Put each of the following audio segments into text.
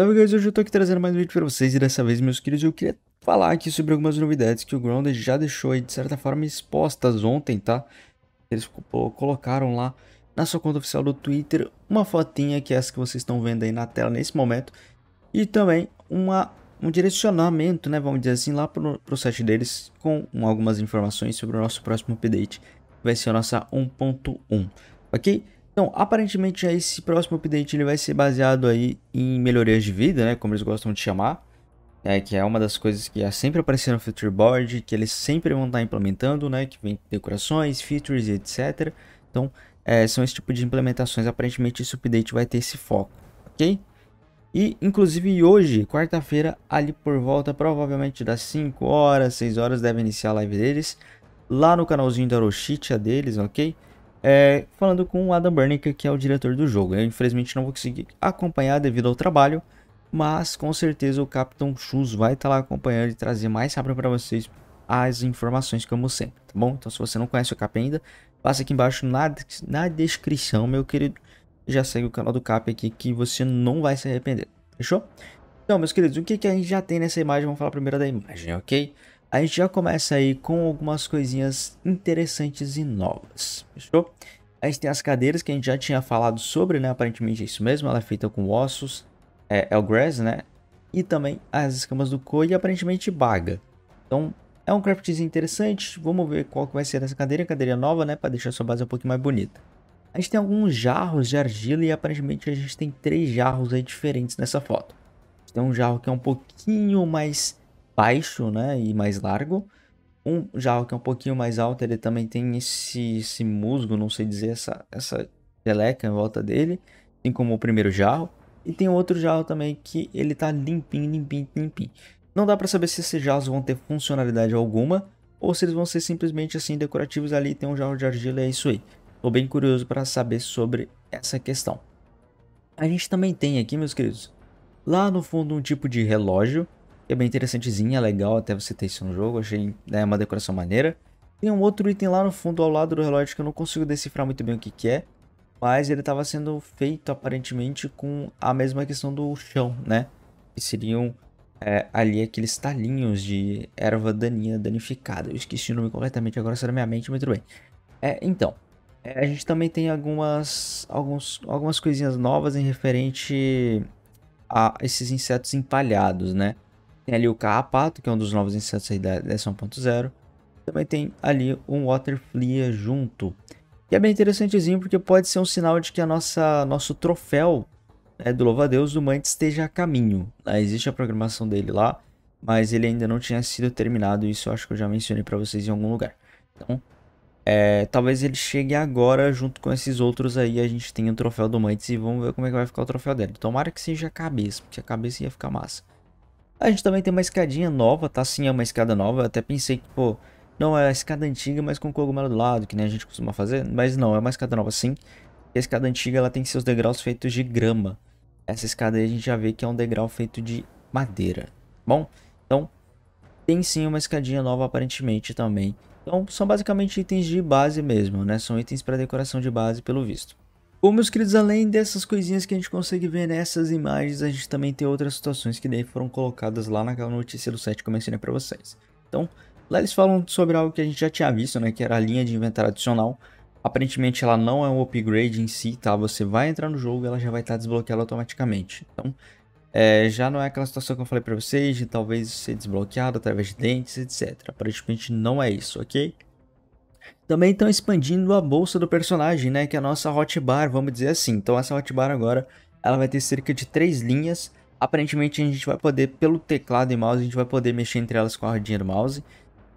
Salve guys, hoje eu tô aqui trazendo mais um vídeo pra vocês e dessa vez, meus queridos, eu queria falar aqui sobre algumas novidades que o Grounded já deixou aí, de certa forma, expostas ontem, tá? Eles colocaram lá na sua conta oficial do Twitter uma fotinha que é essa que vocês estão vendo aí na tela nesse momento e também uma, um direcionamento, né, vamos dizer assim, lá pro, pro site deles com algumas informações sobre o nosso próximo update, vai ser a nossa 1.1, ok? Então, aparentemente esse próximo update ele vai ser baseado aí em melhorias de vida, né, como eles gostam de chamar, é, que é uma das coisas que é sempre aparecendo no Feature Board, que eles sempre vão estar tá implementando, né, que vem decorações, features e etc. Então, é, são esse tipo de implementações, aparentemente esse update vai ter esse foco, ok? E, inclusive, hoje, quarta-feira, ali por volta, provavelmente das 5 horas, 6 horas, deve iniciar a live deles, lá no canalzinho da Orochitia deles, ok? é, falando com o Adam Bernick, que é o diretor do jogo. Eu infelizmente não vou conseguir acompanhar devido ao trabalho, mas com certeza o Capitão Chus vai estar tá lá acompanhando e trazer mais rápido para vocês as informações como sempre, tá bom? Então se você não conhece o Cap ainda, passa aqui embaixo na, na descrição, meu querido. Já segue o canal do Cap aqui que você não vai se arrepender, fechou? Então, meus queridos, o que, que a gente já tem nessa imagem? Vamos falar primeiro da imagem, ok? a gente já começa aí com algumas coisinhas interessantes e novas, fechou? A gente tem as cadeiras que a gente já tinha falado sobre, né? Aparentemente é isso mesmo, ela é feita com ossos, é, é grass, né? E também as escamas do coi, e aparentemente baga. Então é um craftzinho interessante, vamos ver qual que vai ser essa cadeira, cadeira nova, né? Para deixar sua base um pouquinho mais bonita. A gente tem alguns jarros de argila e aparentemente a gente tem três jarros aí diferentes nessa foto. Tem um jarro que é um pouquinho mais baixo, né, e mais largo. Um jarro que é um pouquinho mais alto, ele também tem esse, esse musgo, não sei dizer, essa, essa geleca em volta dele, assim como o primeiro jarro. E tem outro jarro também que ele tá limpinho, limpinho, limpinho. Não dá para saber se esses jarros vão ter funcionalidade alguma, ou se eles vão ser simplesmente assim decorativos ali, tem um jarro de argila e é isso aí. Tô bem curioso para saber sobre essa questão. A gente também tem aqui, meus queridos, lá no fundo um tipo de relógio, é bem interessantezinha, é legal até você ter isso no jogo, achei né, uma decoração maneira. Tem um outro item lá no fundo ao lado do relógio que eu não consigo decifrar muito bem o que, que é, mas ele estava sendo feito aparentemente com a mesma questão do chão, né? Que seriam é, ali aqueles talinhos de erva daninha danificada. Eu esqueci o nome completamente agora, saiu minha mente, muito bem. É, então, é, a gente também tem algumas, alguns, algumas coisinhas novas em referente a esses insetos empalhados, né? Tem ali o Carrapato, que é um dos novos insetos da versão 1.0. Também tem ali um waterflea junto. E é bem interessantezinho porque pode ser um sinal de que a nossa nosso troféu né, do Louva-Deus do Mante esteja a caminho. Ah, existe a programação dele lá, mas ele ainda não tinha sido terminado. Isso eu acho que eu já mencionei para vocês em algum lugar. Então, é, talvez ele chegue agora junto com esses outros aí. A gente tem o troféu do Mantis e vamos ver como é que vai ficar o troféu dele. Tomara que seja a cabeça, porque a cabeça ia ficar massa. A gente também tem uma escadinha nova, tá? Sim, é uma escada nova. Eu até pensei que, pô, não, é a escada antiga, mas com cogumelo do lado, que nem a gente costuma fazer. Mas não, é uma escada nova sim. E a escada antiga, ela tem seus degraus feitos de grama. Essa escada aí a gente já vê que é um degrau feito de madeira. Bom, então, tem sim uma escadinha nova aparentemente também. Então, são basicamente itens de base mesmo, né? São itens para decoração de base, pelo visto. Bom, meus queridos, além dessas coisinhas que a gente consegue ver nessas imagens, a gente também tem outras situações que daí foram colocadas lá naquela notícia do site que eu mencionei para vocês. Então, lá eles falam sobre algo que a gente já tinha visto, né, que era a linha de inventário adicional. Aparentemente ela não é um upgrade em si, tá? Você vai entrar no jogo ela já vai estar tá desbloqueada automaticamente. Então, é, já não é aquela situação que eu falei para vocês de talvez ser desbloqueado através de dentes, etc. Aparentemente não é isso, ok? Também estão expandindo a bolsa do personagem, né, que é a nossa hotbar, vamos dizer assim. Então essa hotbar agora, ela vai ter cerca de três linhas. Aparentemente a gente vai poder, pelo teclado e mouse, a gente vai poder mexer entre elas com a rodinha do mouse.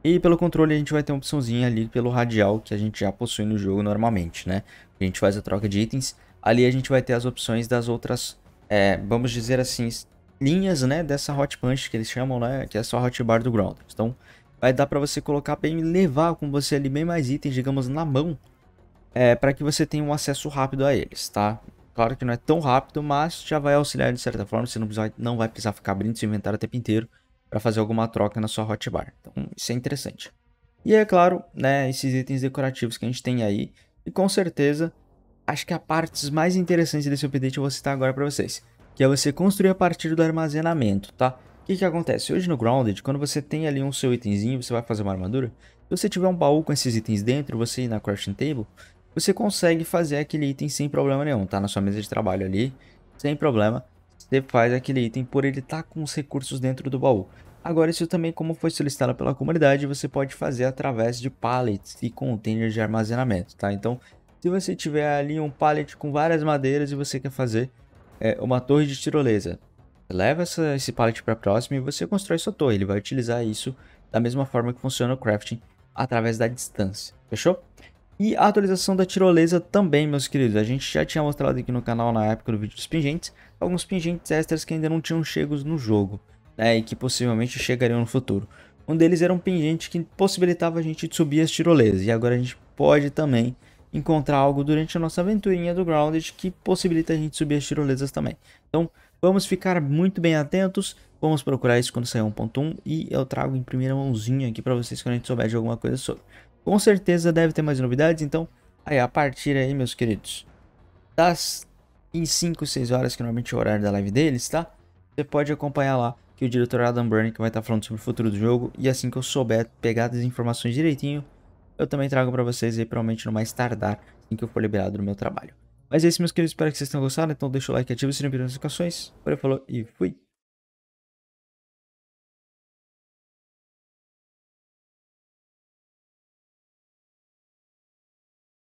E pelo controle a gente vai ter uma opçãozinha ali pelo radial que a gente já possui no jogo normalmente, né? A gente faz a troca de itens. Ali a gente vai ter as opções das outras, é, vamos dizer assim, linhas, né? Dessa hot punch que eles chamam, né? Que é só hotbar do ground. Então vai dar para você colocar bem levar com você ali bem mais itens, digamos, na mão, é, para que você tenha um acesso rápido a eles, tá? Claro que não é tão rápido, mas já vai auxiliar de certa forma, você não, precisa, não vai precisar ficar abrindo seu inventário o tempo inteiro para fazer alguma troca na sua hotbar. Então, isso é interessante. E é claro, né, esses itens decorativos que a gente tem aí, e com certeza, acho que a parte mais interessante desse update eu vou citar agora para vocês, que é você construir a partir do armazenamento, tá? O que, que acontece? Hoje no Grounded, quando você tem ali um seu itemzinho, você vai fazer uma armadura. Se você tiver um baú com esses itens dentro, você ir na crafting table, você consegue fazer aquele item sem problema nenhum. Tá na sua mesa de trabalho ali, sem problema. Você faz aquele item por ele estar tá com os recursos dentro do baú. Agora, isso também, como foi solicitado pela comunidade, você pode fazer através de pallets e containers de armazenamento, tá? Então, se você tiver ali um pallet com várias madeiras e você quer fazer é, uma torre de tirolesa, Leva essa, esse pallet para próximo e você constrói sua torre. Ele vai utilizar isso da mesma forma que funciona o crafting através da distância. Fechou? E a atualização da tirolesa também, meus queridos. A gente já tinha mostrado aqui no canal na época do vídeo dos pingentes, alguns pingentes extras que ainda não tinham chegos no jogo, né, e que possivelmente chegariam no futuro. Um deles era um pingente que possibilitava a gente subir as tirolesas, e agora a gente pode também encontrar algo durante a nossa aventurinha do Grounded que possibilita a gente subir as tirolesas também. Então, Vamos ficar muito bem atentos. Vamos procurar isso quando sair 1.1 e eu trago em primeira mãozinha aqui para vocês quando a gente souber de alguma coisa sobre. Com certeza deve ter mais novidades, então aí a partir aí, meus queridos, das em 5, 6 horas, que normalmente é o horário da live deles, tá? Você pode acompanhar lá que o diretor Adam Burnick vai estar tá falando sobre o futuro do jogo e assim que eu souber pegar as informações direitinho, eu também trago para vocês aí provavelmente no mais tardar, assim que eu for liberado do meu trabalho. Mas é isso, meus queridos. Espero que vocês tenham gostado. Então deixa o like, ativa o sininho das notificações. Valeu, falou e fui!